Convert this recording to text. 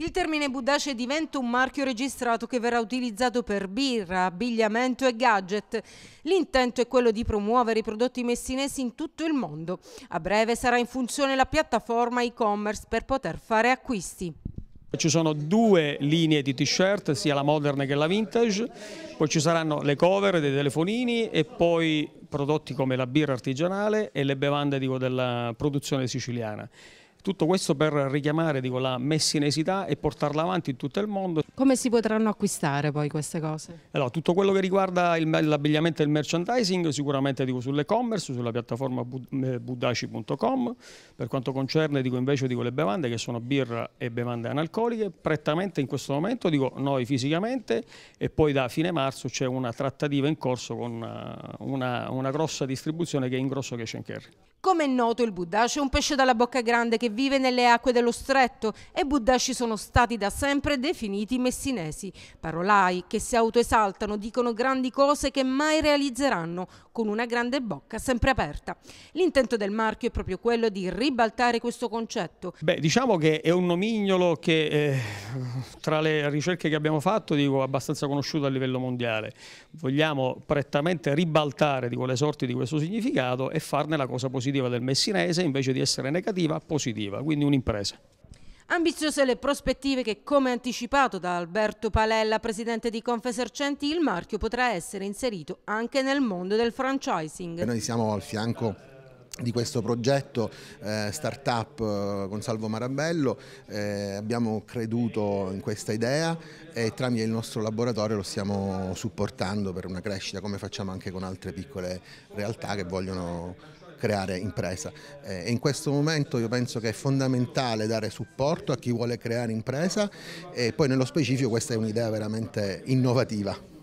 Il termine budace diventa un marchio registrato che verrà utilizzato per birra, abbigliamento e gadget. L'intento è quello di promuovere i prodotti messinesi in tutto il mondo. A breve sarà in funzione la piattaforma e-commerce per poter fare acquisti. Ci sono due linee di t-shirt, sia la modern che la vintage, poi ci saranno le cover dei telefonini e poi prodotti come la birra artigianale e le bevande dico, della produzione siciliana. Tutto questo per richiamare dico, la messinesità e portarla avanti in tutto il mondo. Come si potranno acquistare poi queste cose? Allora, tutto quello che riguarda l'abbigliamento e il merchandising sicuramente dico, sull'e-commerce, sulla piattaforma eh, buddaci.com. Per quanto concerne dico, invece dico, le bevande che sono birra e bevande analcoliche, prettamente in questo momento dico, noi fisicamente e poi da fine marzo c'è una trattativa in corso con eh, una, una grossa distribuzione che è in grosso che and carry. Come è noto il buddaci è un pesce dalla bocca grande che vive nelle acque dello stretto e buddesci sono stati da sempre definiti messinesi, parolai che si autoesaltano, dicono grandi cose che mai realizzeranno, con una grande bocca sempre aperta. L'intento del marchio è proprio quello di ribaltare questo concetto. Beh, diciamo che è un nomignolo che... Eh tra le ricerche che abbiamo fatto, dico abbastanza conosciuto a livello mondiale. Vogliamo prettamente ribaltare dico, le sorti di questo significato e farne la cosa positiva del messinese invece di essere negativa, positiva, quindi un'impresa. Ambiziose le prospettive che, come anticipato da Alberto Palella, presidente di Confesercenti, il marchio potrà essere inserito anche nel mondo del franchising. E noi siamo al fianco di questo progetto eh, Startup eh, con Salvo Marabello, eh, abbiamo creduto in questa idea e tramite il nostro laboratorio lo stiamo supportando per una crescita come facciamo anche con altre piccole realtà che vogliono creare impresa eh, in questo momento io penso che è fondamentale dare supporto a chi vuole creare impresa e poi nello specifico questa è un'idea veramente innovativa.